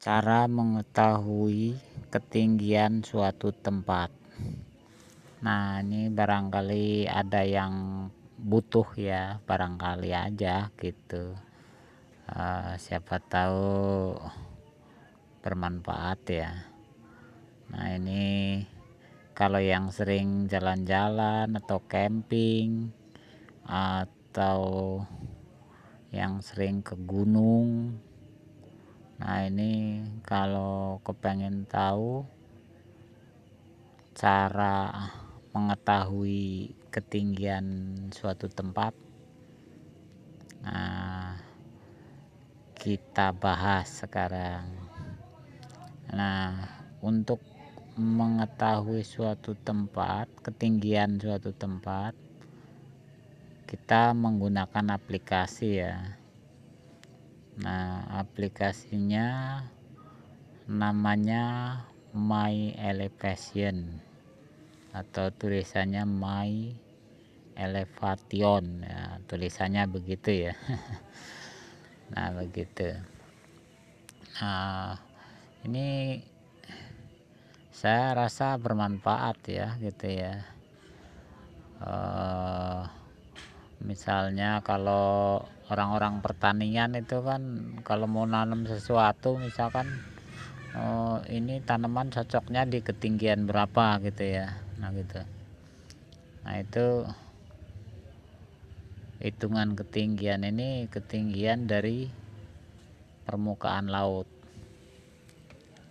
Cara mengetahui ketinggian suatu tempat. Nah, ini barangkali ada yang butuh ya, barangkali aja gitu. Uh, siapa tahu bermanfaat ya. Nah, ini kalau yang sering jalan-jalan atau camping atau yang sering ke gunung nah ini kalau kepengen tahu cara mengetahui ketinggian suatu tempat nah kita bahas sekarang nah untuk mengetahui suatu tempat ketinggian suatu tempat kita menggunakan aplikasi ya nah aplikasinya namanya my elevation atau tulisannya my elevation ya, tulisannya begitu ya nah begitu nah ini saya rasa bermanfaat ya gitu ya uh, misalnya kalau orang-orang pertanian itu kan kalau mau nanam sesuatu misalkan oh, ini tanaman cocoknya di ketinggian berapa gitu ya nah gitu nah itu hitungan ketinggian ini ketinggian dari permukaan laut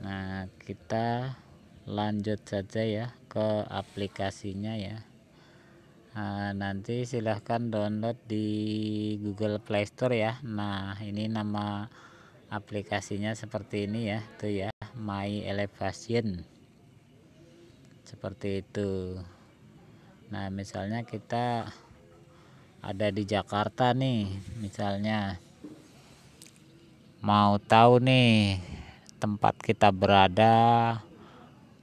nah kita lanjut saja ya ke aplikasinya ya Eh, nanti silahkan download di Google Play Store ya. Nah, ini nama aplikasinya seperti ini ya, tuh ya, My Elevation. Seperti itu. Nah, misalnya kita ada di Jakarta nih, misalnya mau tahu nih tempat kita berada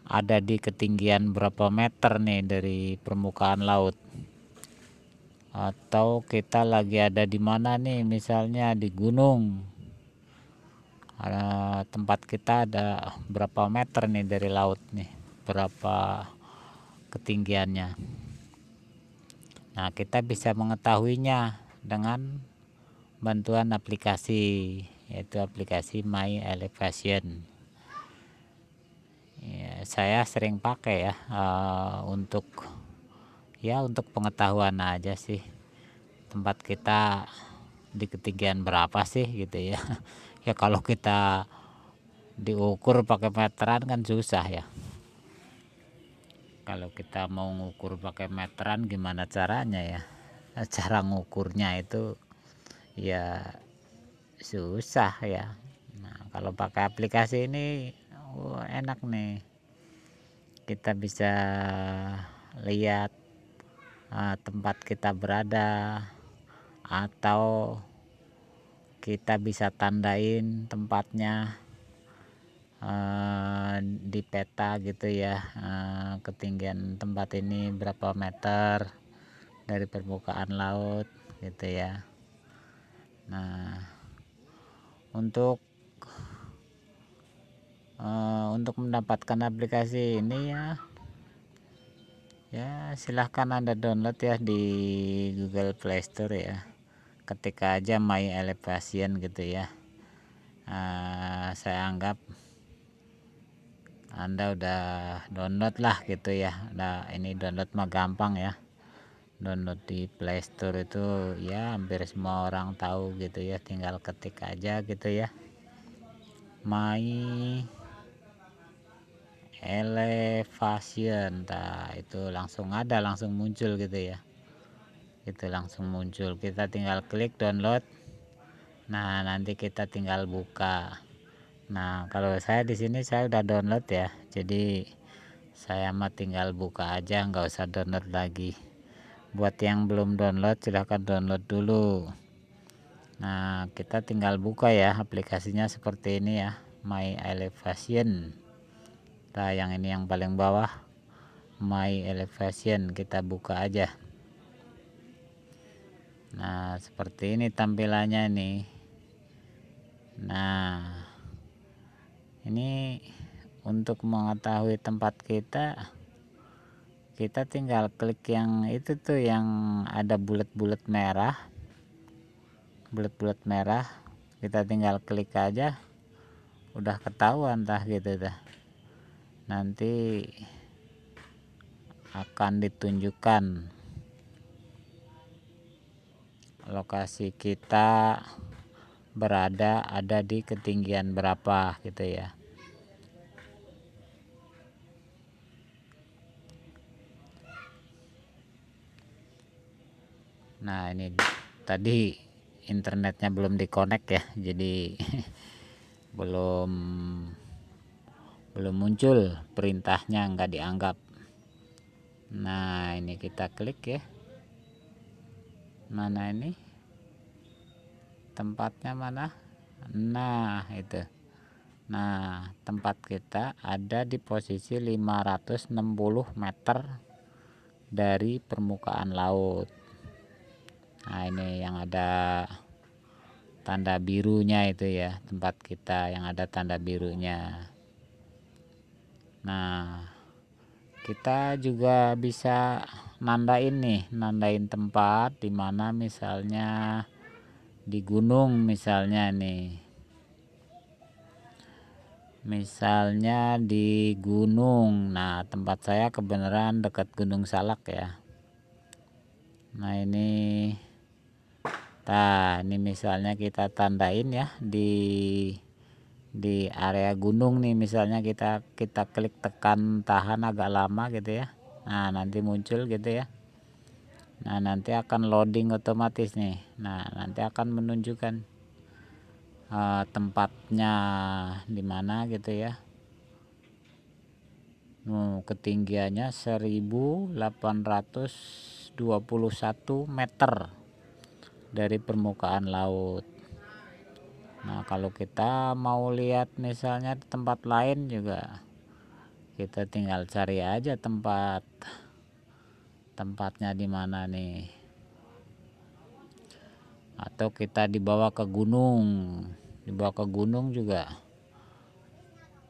ada di ketinggian berapa meter nih dari permukaan laut atau kita lagi ada di mana nih misalnya di gunung ada tempat kita ada berapa meter nih dari laut nih berapa ketinggiannya nah kita bisa mengetahuinya dengan bantuan aplikasi yaitu aplikasi My Elevation saya sering pakai ya uh, untuk ya untuk pengetahuan aja sih tempat kita di ketinggian berapa sih gitu ya ya kalau kita diukur pakai meteran kan susah ya kalau kita mau ngukur pakai meteran gimana caranya ya cara ngukurnya itu ya susah ya nah kalau pakai aplikasi ini oh, enak nih kita bisa lihat uh, tempat kita berada atau kita bisa tandain tempatnya uh, di peta gitu ya uh, ketinggian tempat ini berapa meter dari permukaan laut gitu ya nah untuk uh, untuk mendapatkan aplikasi ini ya ya silahkan anda download ya di Google Play Store ya ketika aja my elevation gitu ya uh, saya anggap anda udah download lah gitu ya nah ini download mah gampang ya download di Play Store itu ya hampir semua orang tahu gitu ya tinggal ketik aja gitu ya my elevation nah, itu langsung ada langsung muncul gitu ya itu langsung muncul kita tinggal klik download nah nanti kita tinggal buka nah kalau saya di sini saya udah download ya jadi saya mah tinggal buka aja nggak usah download lagi buat yang belum download silahkan download dulu nah kita tinggal buka ya aplikasinya seperti ini ya my elevation kita yang ini yang paling bawah my elevation kita buka aja nah seperti ini tampilannya nih nah ini untuk mengetahui tempat kita kita tinggal klik yang itu tuh yang ada bulat-bulat merah bulat-bulat merah kita tinggal klik aja udah ketahuan tah gitu dah nanti akan ditunjukkan lokasi kita berada ada di ketinggian berapa gitu ya nah ini tadi internetnya belum dikonek ya jadi belum belum muncul perintahnya nggak dianggap nah ini kita klik ya mana ini tempatnya mana nah itu nah tempat kita ada di posisi 560 meter dari permukaan laut nah ini yang ada tanda birunya itu ya tempat kita yang ada tanda birunya nah kita juga bisa nandain nih nandain tempat di mana misalnya di gunung misalnya nih misalnya di gunung nah tempat saya kebenaran dekat gunung salak ya nah ini nah ini misalnya kita tandain ya di di area gunung nih misalnya kita kita klik tekan tahan agak lama gitu ya nah nanti muncul gitu ya nah nanti akan loading otomatis nih nah nanti akan menunjukkan uh, tempatnya dimana gitu ya hmm, ketinggiannya 1821 meter dari permukaan laut Nah kalau kita mau lihat misalnya di tempat lain juga kita tinggal cari aja tempat tempatnya di mana nih atau kita dibawa ke gunung dibawa ke gunung juga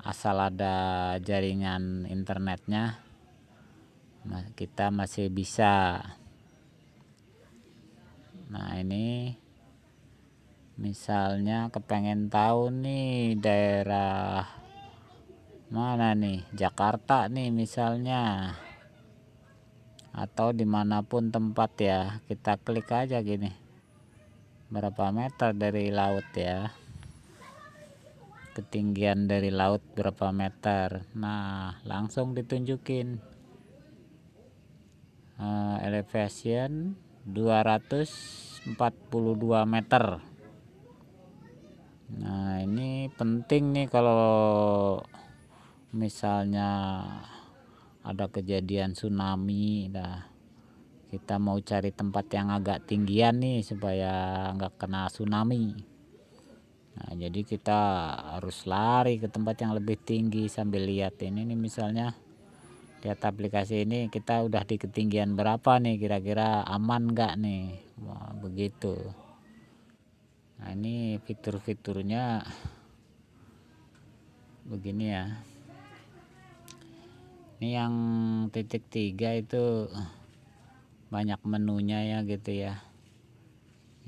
asal ada jaringan internetnya kita masih bisa nah ini misalnya kepengen tahu nih daerah mana nih Jakarta nih misalnya atau dimanapun tempat ya kita klik aja gini berapa meter dari laut ya ketinggian dari laut berapa meter nah langsung ditunjukin uh, elevation 242 meter Nah, ini penting nih kalau misalnya ada kejadian tsunami dah kita mau cari tempat yang agak tinggian nih supaya nggak kena tsunami nah jadi kita harus lari ke tempat yang lebih tinggi sambil lihat ini nih misalnya lihat aplikasi ini kita udah di ketinggian berapa nih kira-kira aman nggak nih Wah, begitu nah ini fitur-fiturnya begini ya ini yang titik tiga itu banyak menunya ya gitu ya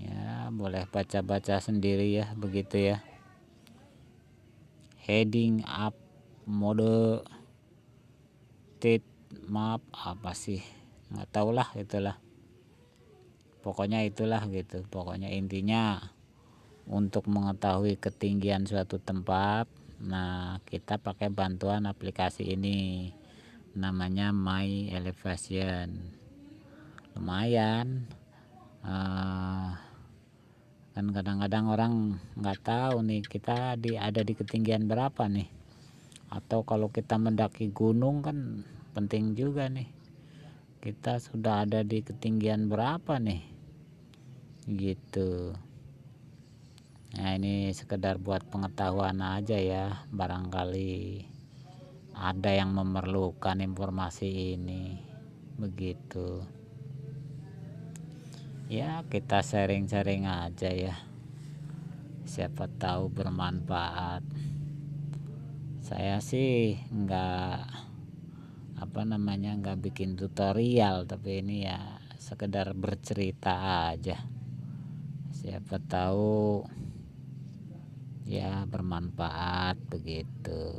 ya boleh baca-baca sendiri ya begitu ya heading up mode tit map apa sih nggak tahulah itulah pokoknya itulah gitu pokoknya intinya untuk mengetahui ketinggian suatu tempat nah kita pakai bantuan aplikasi ini namanya my elevation lumayan uh, kan kadang-kadang orang nggak tahu nih kita di ada di ketinggian berapa nih atau kalau kita mendaki gunung kan penting juga nih kita sudah ada di ketinggian berapa nih gitu Nah ini sekedar buat pengetahuan aja ya barangkali ada yang memerlukan informasi ini begitu ya kita sharing-sharing aja ya siapa tahu bermanfaat saya sih nggak apa namanya nggak bikin tutorial tapi ini ya sekedar bercerita aja siapa tahu ya bermanfaat begitu